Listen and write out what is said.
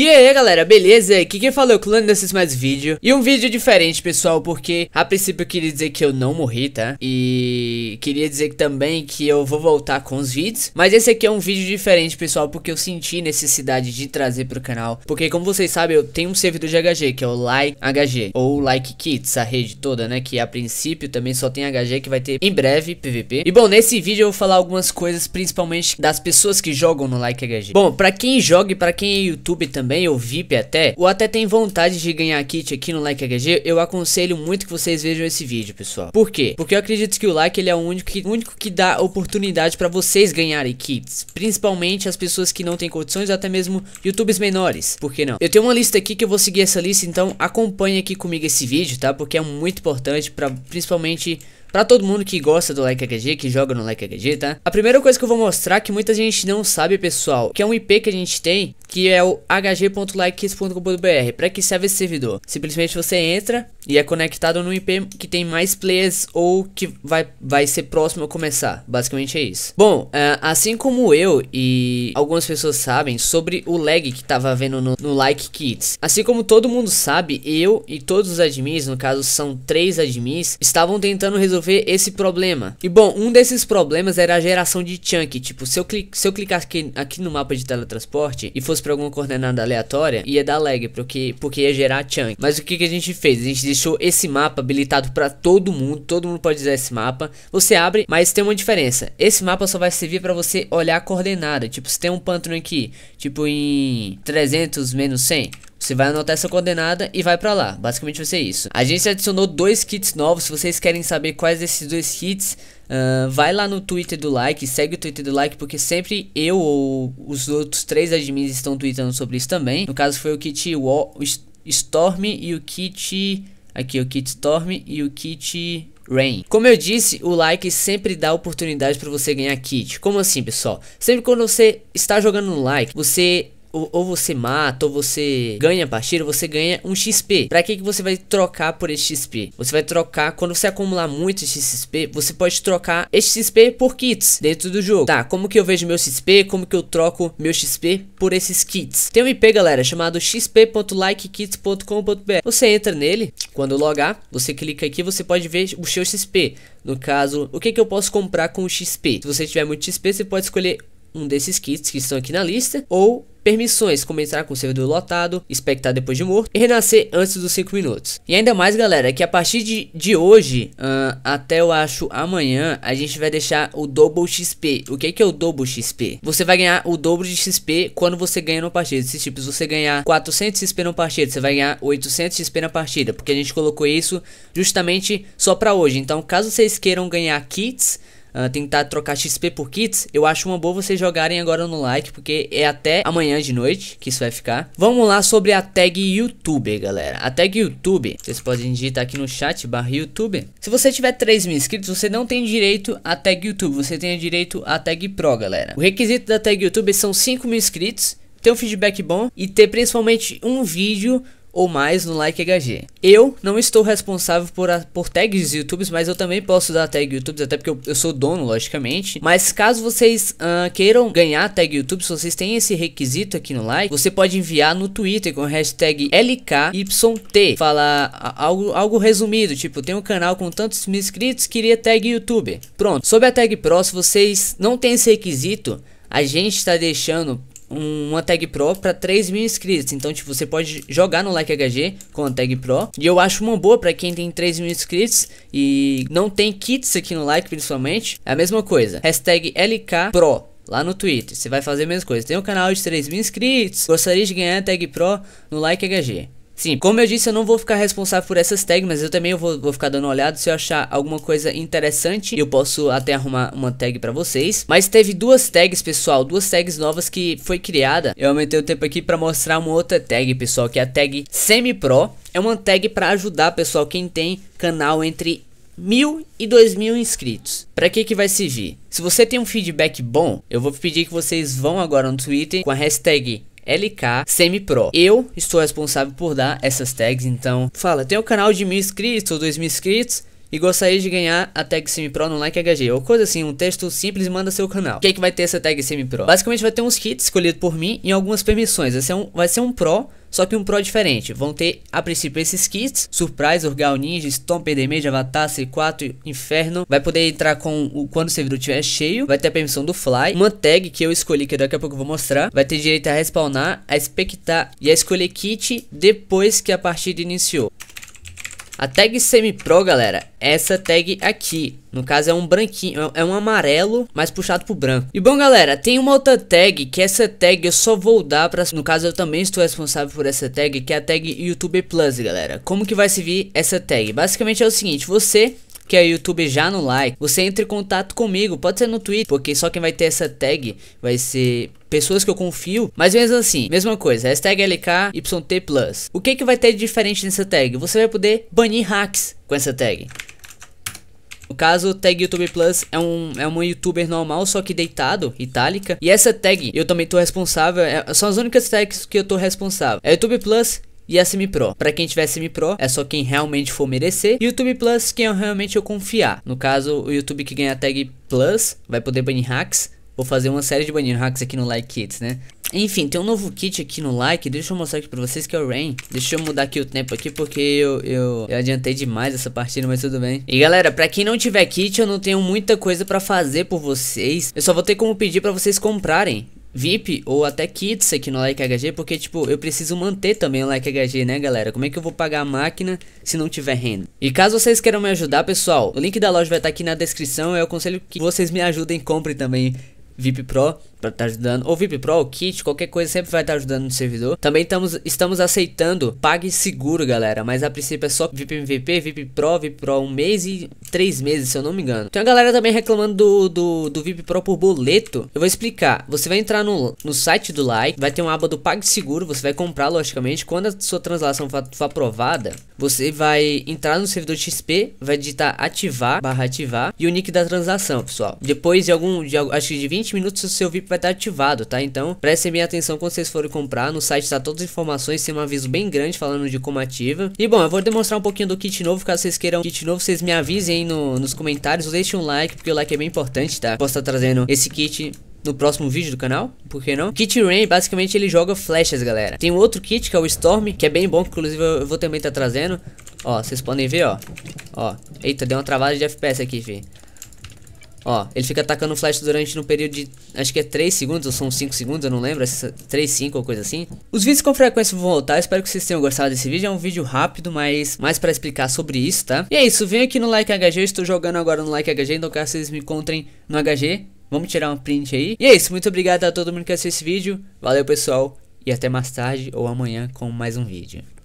E aí galera, beleza? Aqui quem falou é o clone desses mais vídeo E um vídeo diferente pessoal, porque a princípio eu queria dizer que eu não morri, tá? E queria dizer também que eu vou voltar com os vídeos Mas esse aqui é um vídeo diferente pessoal, porque eu senti necessidade de trazer pro canal Porque como vocês sabem, eu tenho um servidor de HG, que é o Like HG Ou Like Kids, a rede toda, né? Que a princípio também só tem HG, que vai ter em breve PVP E bom, nesse vídeo eu vou falar algumas coisas, principalmente das pessoas que jogam no Like HG Bom, pra quem joga e pra quem é YouTube também também, ou VIP até, ou até tem vontade de ganhar kit aqui no Like HG, eu aconselho muito que vocês vejam esse vídeo, pessoal. Por quê? Porque eu acredito que o Like ele é o único que, único que dá oportunidade para vocês ganharem kits, principalmente as pessoas que não têm condições, até mesmo YouTubes menores, por que não? Eu tenho uma lista aqui que eu vou seguir essa lista, então acompanhe aqui comigo esse vídeo, tá? Porque é muito importante para principalmente Pra todo mundo que gosta do Like HG, que joga no Like HG, tá? A primeira coisa que eu vou mostrar é que muita gente não sabe, pessoal, que é um IP que a gente tem, que é o hg.likes.com.br. Para que serve esse servidor? Simplesmente você entra e é conectado no IP que tem mais players ou que vai, vai ser próximo a começar. Basicamente é isso. Bom, é, assim como eu e algumas pessoas sabem sobre o lag que tava havendo no, no Like Kids. Assim como todo mundo sabe, eu e todos os admins, no caso são três admins, estavam tentando resolver resolver esse problema. E bom, um desses problemas era a geração de chunk. Tipo, se eu, se eu clicar aqui, aqui no mapa de teletransporte e fosse para alguma coordenada aleatória, ia dar lag, porque, porque ia gerar chunk. Mas o que, que a gente fez? A gente deixou esse mapa habilitado para todo mundo. Todo mundo pode usar esse mapa. Você abre, mas tem uma diferença. Esse mapa só vai servir para você olhar a coordenada. Tipo, se tem um pântano aqui, tipo em 300 menos 100. Você vai anotar essa coordenada e vai para lá. Basicamente vai ser isso. A gente adicionou dois kits novos. Se vocês querem saber quais desses dois kits, uh, vai lá no Twitter do Like, segue o Twitter do Like, porque sempre eu ou os outros três admins estão tweetando sobre isso também. No caso foi o kit Storm e o kit... Aqui o kit Storm e o kit Rain. Como eu disse, o like sempre dá oportunidade para você ganhar kit. Como assim, pessoal? Sempre quando você está jogando no like, você ou, ou, você mata, ou você ganha a partida, você ganha um XP. Pra que, que você vai trocar por esse XP? Você vai trocar, quando você acumular muito XP, você pode trocar esse XP por kits dentro do jogo. Tá, como que eu vejo meu XP? Como que eu troco meu XP por esses kits? Tem um IP, galera, chamado xp.likekits.com.br. Você entra nele, quando logar, você clica aqui, você pode ver o seu XP. No caso, o que, que eu posso comprar com o XP? Se você tiver muito XP, você pode escolher um desses kits que estão aqui na lista, ou permissões, como entrar com o servidor lotado, expectar depois de morto e renascer antes dos 5 minutos. E ainda mais, galera, que a partir de, de hoje, uh, até eu acho amanhã, a gente vai deixar o Double XP. O que é, que é o Double XP? Você vai ganhar o dobro de XP quando você ganha no partida. Se tipos você ganhar 400 XP no partida, você vai ganhar 800 XP na partida, porque a gente colocou isso justamente só para hoje. Então, caso vocês queiram ganhar kits uh, tentar trocar XP por kits, eu acho uma boa vocês jogarem agora no like, porque é até amanhã de noite que isso vai ficar. Vamos lá sobre a tag YouTube, galera. A tag YouTube, vocês podem digitar aqui no chat, barra YouTube. Se você tiver 3 mil inscritos, você não tem direito à tag YouTube, você tem direito à tag Pro, galera. O requisito da tag YouTube é são 5 mil inscritos, ter um feedback bom e ter principalmente um vídeo ou mais no Like HG. Eu não estou responsável por, a, por tags YouTubes, mas eu também posso dar tag YouTubes, até porque eu, eu sou dono, logicamente. Mas caso vocês uh, queiram ganhar tag YouTube, se vocês têm esse requisito aqui no Like, você pode enviar no Twitter com hashtag LKYT. Falar algo, algo resumido, tipo, tem um canal com tantos mil inscritos, queria tag YouTube. Pronto. Sobre a tag Pro, se vocês não têm esse requisito, a gente está deixando uma tag pro para 3 mil inscritos. Então, tipo, você pode jogar no Like HG com a tag pro. E eu acho uma boa para quem tem 3 mil inscritos e não tem kits aqui no Like, principalmente. É a mesma coisa. Hashtag lk pro lá no Twitter. Você vai fazer a mesma coisa. Tem um canal de 3 mil inscritos. Gostaria de ganhar a tag pro no Like HG. Sim, como eu disse, eu não vou ficar responsável por essas tags, mas eu também vou, vou ficar dando uma olhada. Se eu achar alguma coisa interessante, eu posso até arrumar uma tag pra vocês. Mas teve duas tags, pessoal, duas tags novas que foi criada. Eu aumentei o tempo aqui pra mostrar uma outra tag, pessoal, que é a tag semi-pro. É uma tag pra ajudar, pessoal, quem tem canal entre mil e dois mil inscritos. Para que que vai servir? Se você tem um feedback bom, eu vou pedir que vocês vão agora no Twitter com a hashtag LK Semi Pro. Eu estou responsável por dar essas tags, então fala, tem um canal de mil inscritos ou dois mil inscritos e gostaria de ganhar a tag semi-pro no like HG ou coisa assim, um texto simples manda seu canal. O que é que vai ter essa tag semi-pro? Basicamente vai ter uns kits escolhidos por mim e algumas permissões. Vai ser um, vai ser um pro só que um Pro diferente, vão ter a princípio esses kits, Surprise, Urgal Ninja, Stomp, Damage, Avatar, C4, Inferno, vai poder entrar com o, quando o servidor estiver cheio, vai ter a permissão do Fly, uma tag que eu escolhi, que daqui a pouco eu vou mostrar, vai ter direito a respawnar, a expectar e a escolher kit depois que a partida iniciou. A tag semi-pro, galera, é essa tag aqui. No caso é um branquinho, é um amarelo, mas puxado pro branco. E bom, galera, tem uma outra tag, que essa tag eu só vou dar pra... No caso eu também estou responsável por essa tag, que é a tag YouTube Plus, galera. Como que vai se vir essa tag? Basicamente é o seguinte, você que é o YouTube já no like, você entre em contato comigo, pode ser no Twitter, porque só quem vai ter essa tag vai ser pessoas que eu confio, mas mesmo assim, mesma coisa, hashtag LKYT+. O que que vai ter de diferente nessa tag? Você vai poder banir hacks com essa tag. No caso, tag YouTube Plus é um é uma youtuber normal, só que deitado, itálica. E essa tag eu também tô responsável, é, são as únicas tags que eu tô responsável. É YouTube Plus e a Semi Pro. Para quem tiver Semi Pro, é só quem realmente for merecer. YouTube Plus, quem eu realmente eu confiar. No caso, o YouTube que ganha a tag Plus vai poder banir hacks. Vou fazer uma série de banir hacks aqui no Like Kids, né? Enfim, tem um novo kit aqui no like, deixa eu mostrar aqui pra vocês que é o Rain Deixa eu mudar aqui o tempo aqui porque eu, eu, eu, adiantei demais essa partida, mas tudo bem E galera, pra quem não tiver kit, eu não tenho muita coisa pra fazer por vocês Eu só vou ter como pedir pra vocês comprarem VIP ou até kits aqui no Like HG, porque tipo, eu preciso manter também o Like HG, né, galera? Como é que eu vou pagar a máquina se não tiver renda? E caso vocês queiram me ajudar, pessoal, o link da loja vai estar tá aqui na descrição. Eu aconselho que vocês me ajudem, comprem também VIP Pro pra estar tá ajudando. Ou VIP Pro, kit, qualquer coisa sempre vai estar tá ajudando no servidor. Também tamos, estamos aceitando PagSeguro, galera. Mas a princípio é só VIP MVP, VIP Pro, VIP Pro um mês e três meses, se eu não me engano. Tem a galera também reclamando do, do, do VIP Pro por boleto. Eu vou explicar. Você vai entrar no, no site do Like, vai ter uma aba do PagSeguro, você vai comprar, logicamente. Quando a sua translação for, for aprovada, você vai entrar no servidor XP, vai digitar ativar, barra ativar, e o nick da transação, pessoal. Depois de algum, de, acho que de 20 minutos, o seu VIP vai estar ativado, tá? Então prestem bem atenção quando vocês forem comprar. No site está todas as informações, tem um aviso bem grande falando de como ativa. E bom, eu vou demonstrar um pouquinho do kit novo. Caso vocês queiram kit novo, vocês me avisem aí no, nos comentários. Deixem um like, porque o like é bem importante, tá? Posso estar trazendo esse kit no próximo vídeo do canal, por que não? Kit Rain, basicamente ele joga flechas, galera. Tem um outro kit que é o Storm, que é bem bom, que inclusive eu vou também estar trazendo. Ó, vocês podem ver, ó. Ó, eita, deu uma travada de FPS aqui, fi. Ó, ele fica atacando o Flash durante um período de, acho que é 3 segundos ou são 5 segundos, eu não lembro, 3, 5 ou coisa assim. Os vídeos com frequência vão voltar, espero que vocês tenham gostado desse vídeo, é um vídeo rápido, mas mais pra explicar sobre isso, tá? E é isso, vem aqui no Like HG, eu estou jogando agora no Like HG, então caso vocês me encontrem no HG, vamos tirar um print aí. E é isso, muito obrigado a todo mundo que assistiu esse vídeo, valeu pessoal, e até mais tarde ou amanhã com mais um vídeo.